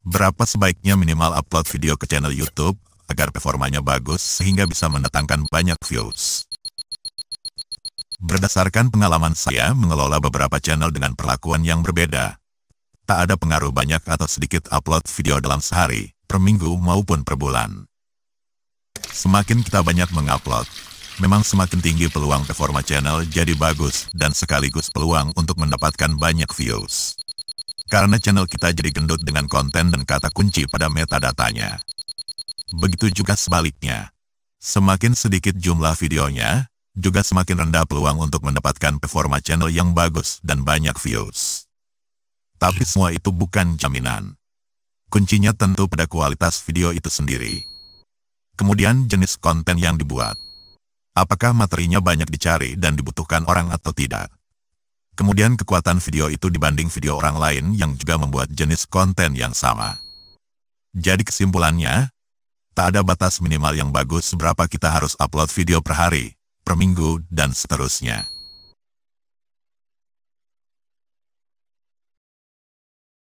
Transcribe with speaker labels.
Speaker 1: Berapa sebaiknya minimal upload video ke channel YouTube agar performanya bagus sehingga bisa mendatangkan banyak views? Berdasarkan pengalaman saya mengelola beberapa channel dengan perlakuan yang berbeda, tak ada pengaruh banyak atau sedikit upload video dalam sehari, per minggu maupun per bulan. Semakin kita banyak mengupload, memang semakin tinggi peluang performa channel jadi bagus dan sekaligus peluang untuk mendapatkan banyak views karena channel kita jadi gendut dengan konten dan kata kunci pada metadatanya. Begitu juga sebaliknya. Semakin sedikit jumlah videonya, juga semakin rendah peluang untuk mendapatkan performa channel yang bagus dan banyak views. Tapi semua itu bukan jaminan. Kuncinya tentu pada kualitas video itu sendiri. Kemudian jenis konten yang dibuat. Apakah materinya banyak dicari dan dibutuhkan orang atau tidak? Kemudian kekuatan video itu dibanding video orang lain yang juga membuat jenis konten yang sama. Jadi kesimpulannya, tak ada batas minimal yang bagus seberapa kita harus upload video per hari, per minggu, dan seterusnya.